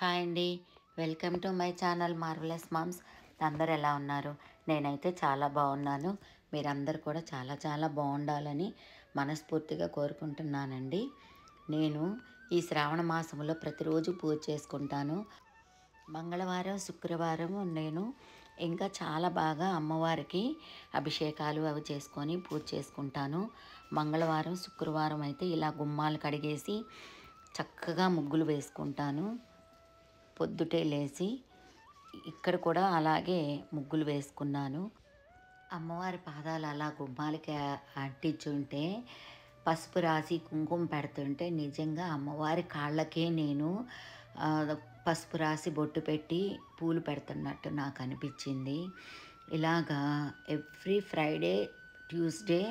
hi అండి welcome to my channel marvelous moms అందరు ఎలా ఉన్నారు నేనైతే చాలా బాగున్నాను మీరందరూ కూడా చాలా చాలా బాగుండాలని మనస్ఫూర్తిగా కోరుకుంటున్నానండి నేను ఈ శ్రావణ మాసంలో ప్రతిరోజు పూజ చేసుకుంటాను మంగళవారం శుక్రవారం నేను ఇంకా చాలా బాగా అమ్మవారికి అభిషేకాలు అవి చేసుకొని పూజ చేసుకుంటాను మంగళవారం శుక్రవారం అయితే ఇలా గుమ్మాలు కడిగేసి చక్కగా ముగ్గులు వేసుకుంటాను పొద్దుటే లేచి ఇక్కడ కూడా అలాగే ముగ్గులు వేసుకున్నాను అమ్మవారి పాదాలు అలా గుమ్మాలకి అంటించుంటే పసుపు రాసి కుంకుమ పెడుతుంటే నిజంగా అమ్మవారి కాళ్ళకే నేను పసుపు రాసి బొట్టు పెట్టి పూలు పెడుతున్నట్టు నాకు అనిపించింది ఇలాగా ఎవ్రీ ఫ్రైడే ట్యూస్డే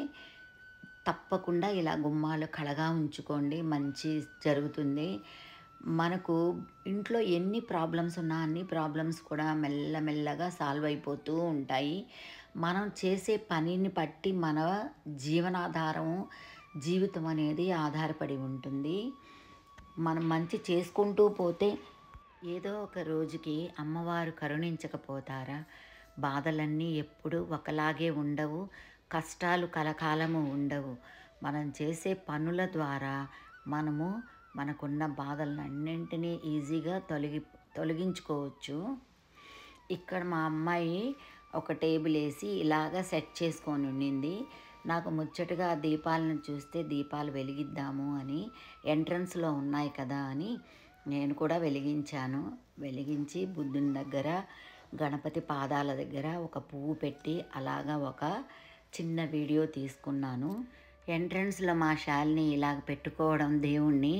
తప్పకుండా ఇలా గుమ్మాలు కళగా ఉంచుకోండి మంచి జరుగుతుంది మనకు ఇంట్లో ఎన్ని ప్రాబ్లమ్స్ ఉన్నా అన్ని ప్రాబ్లమ్స్ కూడా మెల్లమెల్లగా సాల్వ్ అయిపోతూ ఉంటాయి మనం చేసే పనిని బట్టి మన జీవనాధారం జీవితం అనేది ఆధారపడి ఉంటుంది మనం మంచి చేసుకుంటూ పోతే ఏదో ఒక రోజుకి అమ్మవారు కరుణించకపోతారా బాధలన్నీ ఎప్పుడు ఒకలాగే ఉండవు కష్టాలు కలకాలము ఉండవు మనం చేసే పనుల ద్వారా మనము మనకున్న బాధలను అన్నింటినీ ఈజీగా తొలగి తొలగించుకోవచ్చు ఇక్కడ మా అమ్మాయి ఒక టేబుల్ వేసి ఇలాగ సెట్ చేసుకొని ఉండింది నాకు ముచ్చటగా దీపాలను చూస్తే దీపాలు వెలిగిద్దాము అని ఎంట్రన్స్లో ఉన్నాయి కదా అని నేను కూడా వెలిగించాను వెలిగించి బుద్ధుని దగ్గర గణపతి పాదాల దగ్గర ఒక పువ్వు పెట్టి అలాగా ఒక చిన్న వీడియో తీసుకున్నాను ఎంట్రన్స్లో మా షాల్ని ఇలాగ పెట్టుకోవడం దేవుణ్ణి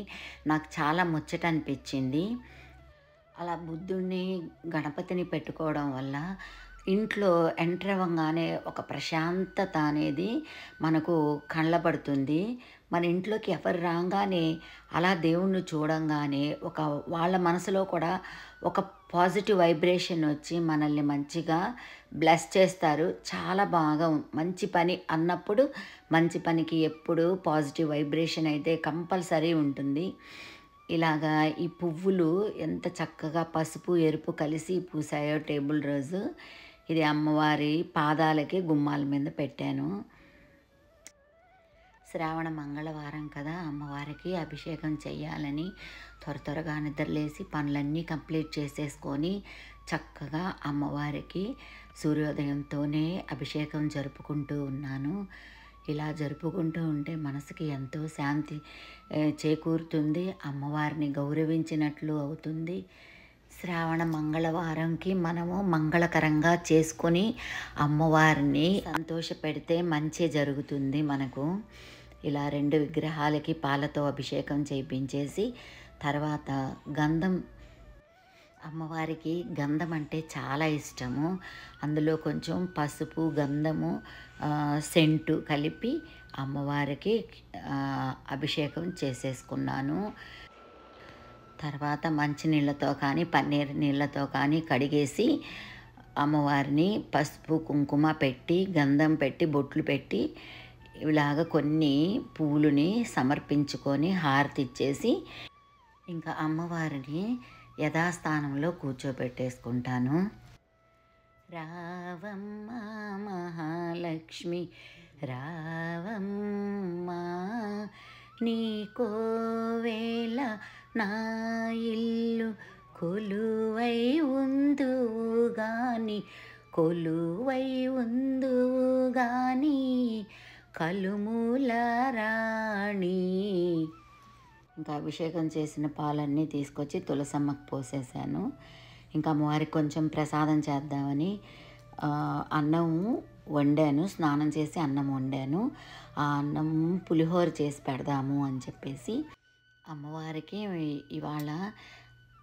నాకు చాలా ముచ్చట అనిపించింది అలా బుద్ధుడిని గణపతిని పెట్టుకోవడం వల్ల ఇంట్లో ఎంటర్ అవ్వగానే ఒక ప్రశాంతత అనేది మనకు కళ్ళబడుతుంది మన ఇంట్లోకి ఎవరు రాగానే అలా దేవుణ్ణి చూడంగానే ఒక వాళ్ళ మనసులో కూడా ఒక పాజిటివ్ వైబ్రేషన్ వచ్చి మనల్ని మంచిగా బ్లెస్ చేస్తారు చాలా బాగా మంచి పని అన్నప్పుడు మంచి పనికి ఎప్పుడు పాజిటివ్ వైబ్రేషన్ అయితే కంపల్సరీ ఉంటుంది ఇలాగా ఈ పువ్వులు ఎంత చక్కగా పసుపు ఎరుపు కలిసి పూసాయో టేబుల్ రోజు ఇది అమ్మవారి పాదాలకి గుమ్మాల మీద పెట్టాను శ్రావణ మంగళవారం కదా అమ్మవారికి అభిషేకం చేయాలని త్వర త్వరగా నిద్రలేసి పనులన్నీ కంప్లీట్ చేసేసుకొని చక్కగా అమ్మవారికి సూర్యోదయంతోనే అభిషేకం జరుపుకుంటూ ఉన్నాను ఇలా జరుపుకుంటూ ఉంటే మనసుకి ఎంతో శాంతి చేకూరుతుంది అమ్మవారిని గౌరవించినట్లు అవుతుంది శ్రావణ మంగళవారంకి మనము మంగళకరంగా చేసుకొని అమ్మవారిని సంతోషపెడితే మంచి జరుగుతుంది మనకు ఇలా రెండు విగ్రహాలకి పాలతో అభిషేకం చేయించేసి తర్వాత గంధం అమ్మవారికి గంధం అంటే చాలా ఇష్టము అందులో కొంచెం పసుపు గంధము సెంటు కలిపి అమ్మవారికి అభిషేకం చేసేసుకున్నాను తర్వాత మంచి నీళ్ళతో కానీ పన్నీర్ నీళ్ళతో కానీ కడిగేసి అమ్మవారిని పసుపు కుంకుమ పెట్టి గంధం పెట్టి బొట్లు పెట్టి ఇలాగ కొన్ని పూలుని సమర్పించుకొని హారతి ఇచ్చేసి ఇంకా అమ్మవారిని యథాస్థానంలో కూర్చోబెట్టేసుకుంటాను రావమ్మ మహాలక్ష్మి రావమ్మ కోవేళ నా ఇల్లు కొలువై ఉందు గాని కొలువై ఉందు కానీ కలుమూల రాణి ఇంకా అభిషేకం చేసిన పాలన్నీ తీసుకొచ్చి తులసమ్మకు పోసేసాను ఇంకా అమ్మవారికి కొంచెం ప్రసాదం చేద్దామని అన్నం వండాను స్నానం చేసి అన్నం వండాను ఆ అన్నం పులిహోర చేసి పెడదాము అని చెప్పేసి అమ్మవారికి ఇవాళ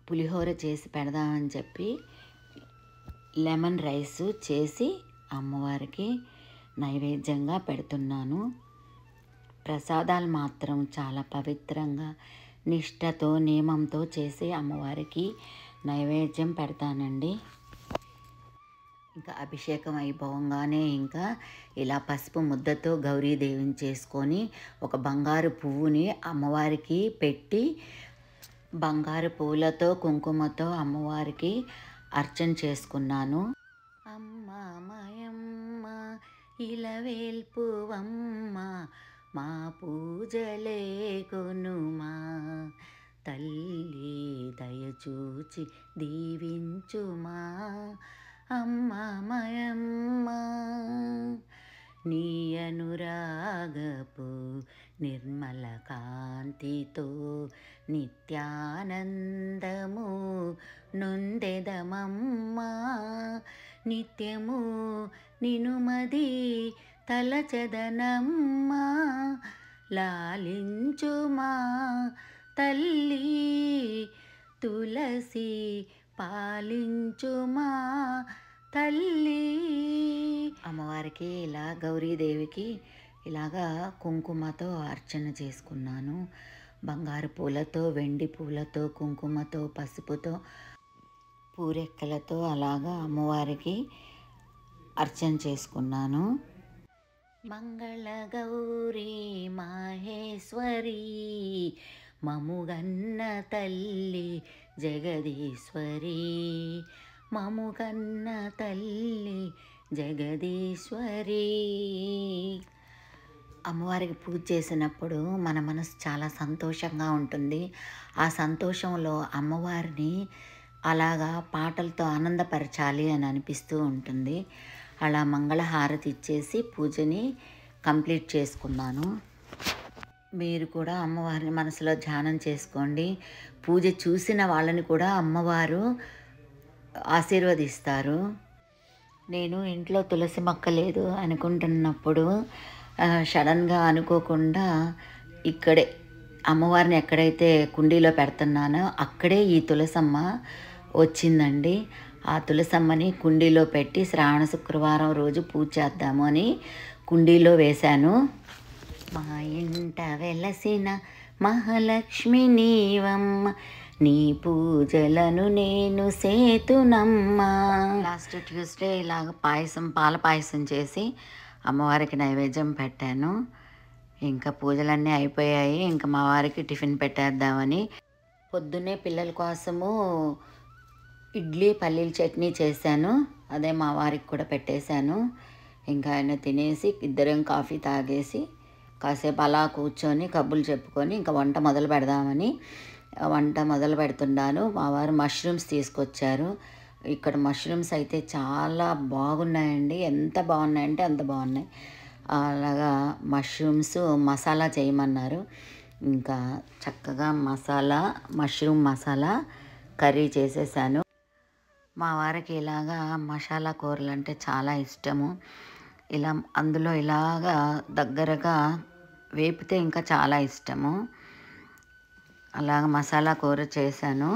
పులిహోర చేసి పెడదామని చెప్పి లెమన్ రైస్ చేసి అమ్మవారికి నైవేద్యంగా పెడుతున్నాను ప్రసాదాలు మాత్రం చాలా పవిత్రంగా నిష్టతో నియమంతో చేసి అమ్మవారికి నైవేద్యం పెడతానండి ఇంకా అభిషేకం అయిపోగానే ఇంకా ఇలా పసుపు ముద్దతో గౌరీదేవిని చేసుకొని ఒక బంగారు పువ్వుని అమ్మవారికి పెట్టి బంగారు పువ్వులతో కుంకుమతో అమ్మవారికి అర్చన చేసుకున్నాను అమ్మ ఇలవేల్పువమ్మ మా పూజలే కొనుమా తల్లి దయచూచి దీవించుమా అమ్మ మయమ్మ నీ అనురాగపు నిర్మల కాంతితో నిత్యానందము నొందెదమమ్మా నిత్యము నినుమది తలచదనమ్మా లాలించుమా తల్లి తులసి పాలించుమా తల్లి అమ్మవారికి ఇలా గౌరీదేవికి ఇలాగా కుంకుమతో అర్చన చేసుకున్నాను బంగారు పూలతో వెండి పూలతో కుంకుమతో పసుపుతో పూరెక్కలతో అలాగా అమ్మవారికి అర్చన చేసుకున్నాను మంగళగౌరీ మహేశ్వరి మముగన్న తల్లి జగదీశ్వరి మముగన్న తల్లి జగదీశ్వరి అమ్మవారికి పూజ చేసినప్పుడు మన మనసు చాలా సంతోషంగా ఉంటుంది ఆ సంతోషంలో అమ్మవారిని అలాగా పాటలతో ఆనందపరచాలి అని అనిపిస్తూ ఉంటుంది అలా మంగళహారతి ఇచ్చేసి పూజని కంప్లీట్ చేసుకున్నాను మీరు కూడా అమ్మవారిని మనసులో ధ్యానం చేసుకోండి పూజ చూసిన వాళ్ళని కూడా అమ్మవారు ఆశీర్వదిస్తారు నేను ఇంట్లో తులసి మొక్క లేదు అనుకుంటున్నప్పుడు సడన్గా అనుకోకుండా ఇక్కడే అమ్మవారిని ఎక్కడైతే కుండీలో పెడుతున్నానో అక్కడే ఈ తులసమ్మ వచ్చిందండి ఆ తులసమ్మని కుండీలో పెట్టి శ్రావణ శుక్రవారం రోజు పూజ చేద్దాము అని కుండీలో వేశాను మా ఇంట వెలసిన మహాలక్ష్మి నీవమ్మ నీ పూజలను నేను సేతునమ్మా లాస్ట్ ట్యూస్డే ఇలాగ పాయసం పాల పాయసం చేసి అమ్మవారికి నైవేద్యం పెట్టాను ఇంకా పూజలన్నీ అయిపోయాయి ఇంకా మా వారికి టిఫిన్ పెట్టేద్దామని పొద్దున్నే పిల్లల కోసము ఇడ్లీ పల్లీల చట్నీ చేశాను అదే మా వారికి కూడా పెట్టేశాను ఇంకా ఆయన తినేసి ఇద్దరం కాఫీ తాగేసి కాసేపు అలా కూర్చొని కబ్బులు చెప్పుకొని ఇంకా వంట మొదలు పెడదామని వంట మొదలు పెడుతున్నాను మా వారు మష్రూమ్స్ తీసుకొచ్చారు ఇక్కడ మష్రూమ్స్ అయితే చాలా బాగున్నాయండి ఎంత బాగున్నాయంటే అంత బాగున్నాయి అలాగా మష్రూమ్స్ మసాలా చేయమన్నారు ఇంకా చక్కగా మసాలా మష్రూమ్ మసాలా కర్రీ చేసేసాను మా వారికి ఇలాగా మసాలా కూరలు అంటే చాలా ఇష్టము ఇలా అందులో ఇలాగా దగ్గరగా వేపితే ఇంకా చాలా ఇష్టము అలాగ మసాలా కూర చేశాను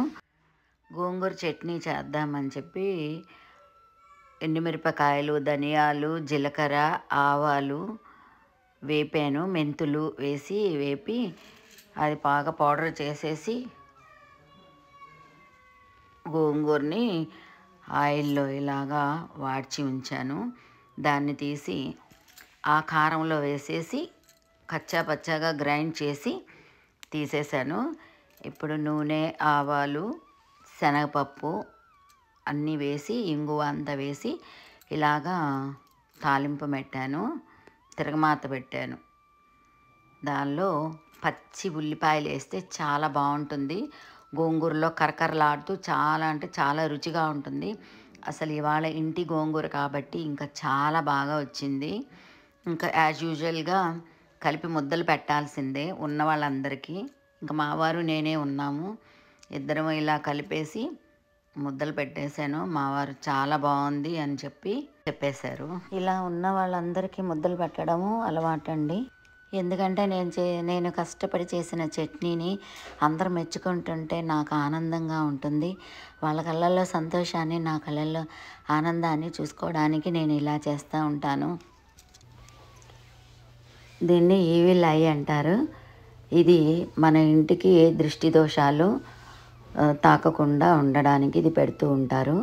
గోంగూర చట్నీ చేద్దామని చెప్పి ఎండుమిరపకాయలు ధనియాలు జీలకర్ర ఆవాలు వేపాను మెంతులు వేసి వేపి అది బాగా పౌడర్ చేసేసి గోంగూరని ఆయిల్లో ఇలాగా వాడ్చి ఉంచాను దాన్ని తీసి ఆ కారంలో వేసేసి కచ్చా పచ్చాగా గ్రైండ్ చేసి తీసేసాను ఇప్పుడు నూనె ఆవాలు శనగపప్పు అన్నీ వేసి ఇంగువ అంతా వేసి ఇలాగా తాలింపు పెట్టాను తిరగమాత పెట్టాను దానిలో పచ్చి ఉల్లిపాయలు వేస్తే చాలా బాగుంటుంది గోంగూరలో కరకరలాడుతూ చాలా అంటే చాలా రుచిగా ఉంటుంది అసలు ఇవాళ ఇంటి గోంగూర కాబట్టి ఇంకా చాలా బాగా వచ్చింది ఇంకా యాజ్ యూజువల్గా కలిపి ముద్దలు పెట్టాల్సిందే ఉన్న వాళ్ళందరికీ ఇంకా మావారు నేనే ఉన్నాము ఇద్దరం ఇలా కలిపేసి ముద్దలు పెట్టేశాను మావారు చాలా బాగుంది అని చెప్పి చెప్పేశారు ఇలా ఉన్న వాళ్ళందరికీ ముద్దలు పెట్టడము అలవాటండి ఎందుకంటే నేను చే నేను కష్టపడి చేసిన చట్నీని అందరు మెచ్చుకుంటుంటే నాకు ఆనందంగా ఉంటుంది వాళ్ళ కళ్ళల్లో సంతోషాన్ని నా కళ్ళల్లో ఆనందాన్ని చూసుకోవడానికి నేను ఇలా చేస్తూ ఉంటాను దీన్ని ఈవిల్ ఐ అంటారు ఇది మన ఇంటికి ఏ దృష్టి దోషాలు తాకకుండా ఉండడానికి ఇది పెడుతూ ఉంటారు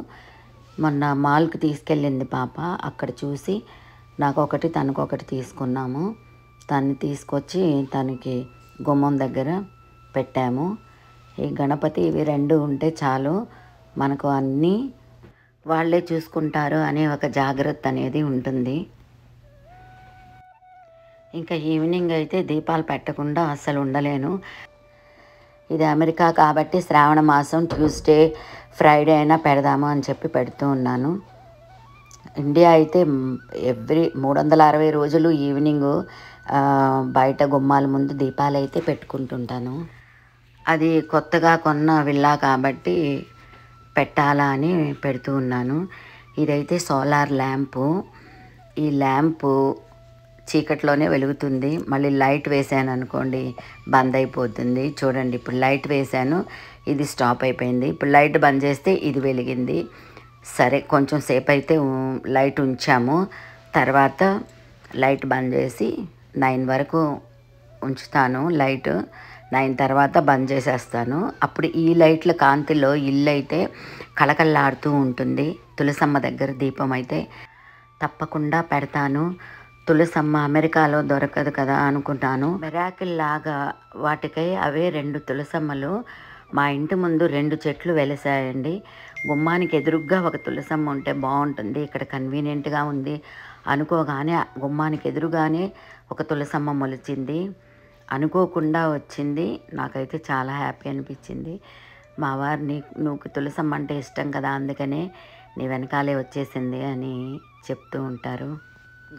మొన్న మాల్కి తీసుకెళ్ళింది పాప అక్కడ చూసి నాకు ఒకటి తనకొకటి తీసుకున్నాము దాన్ని తీసుకొచ్చి తనకి గుమ్మం దగ్గర పెట్టాము ఈ గణపతి ఇవి రెండు ఉంటే చాలు మనకు అన్నీ వాళ్ళే చూసుకుంటారు అనే ఒక జాగ్రత్త అనేది ఉంటుంది ఇంకా ఈవినింగ్ అయితే దీపాలు పెట్టకుండా అస్సలు ఉండలేను ఇది అమెరికా కాబట్టి శ్రావణ మాసం ట్యూస్డే ఫ్రైడే అయినా పెడదాము అని చెప్పి పెడుతూ ఉన్నాను ఇండియా అయితే ఎవ్రీ మూడు వందల అరవై రోజులు ఈవినింగు బయట గుమ్మాల ముందు దీపాలు అయితే పెట్టుకుంటుంటాను అది కొత్తగా కొన్న విల్లా కాబట్టి పెట్టాలా అని పెడుతూ ఉన్నాను ఇదైతే సోలార్ ల్యాంపు ఈ ల్యాంపు చీకట్లోనే వెలుగుతుంది మళ్ళీ లైట్ వేసాను అనుకోండి బంద్ అయిపోతుంది చూడండి ఇప్పుడు లైట్ వేసాను ఇది స్టాప్ అయిపోయింది ఇప్పుడు లైట్ బంద్ చేస్తే ఇది వెలిగింది సరే కొంచెం సేపు అయితే లైట్ ఉంచాము తర్వాత లైట్ బంద్ చేసి నైన్ వరకు ఉంచుతాను లైట్ నైన్ తర్వాత బంద్ చేసేస్తాను అప్పుడు ఈ లైట్ల కాంతిలో ఇల్లు అయితే కలకల్లాడుతూ ఉంటుంది తులసమ్మ దగ్గర దీపం అయితే తప్పకుండా పెడతాను తులసమ్మ అమెరికాలో దొరకదు కదా అనుకుంటాను మెరాకిల్ లాగా వాటికై అవే రెండు తులసమ్మలు మా ఇంటి ముందు రెండు చెట్లు వెలిసాయండి గుమ్మానికి ఎదురుగ్గా ఒక తులసమ్మ ఉంటే బాగుంటుంది ఇక్కడ కన్వీనియంట్గా ఉంది అనుకోగానే గుమ్మానికి ఎదురుగానే ఒక తులసమ్మ మొలిచింది అనుకోకుండా వచ్చింది నాకైతే చాలా హ్యాపీ అనిపించింది మా వారు నీ నువ్వు తులసమ్మ అంటే ఇష్టం కదా అందుకనే నీ వెనకాలే వచ్చేసింది అని చెప్తూ ఉంటారు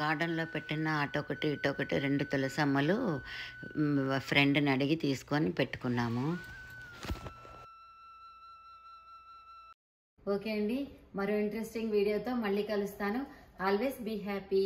గార్డెన్లో పెట్టిన అటొకటి ఇటొకటి రెండు తులసమ్మలు ఫ్రెండ్ని అడిగి తీసుకొని పెట్టుకున్నాము ఓకే అండి మరో ఇంట్రెస్టింగ్ వీడియోతో మళ్ళీ కలుస్తాను ఆల్వేస్ బీ హ్యాపీ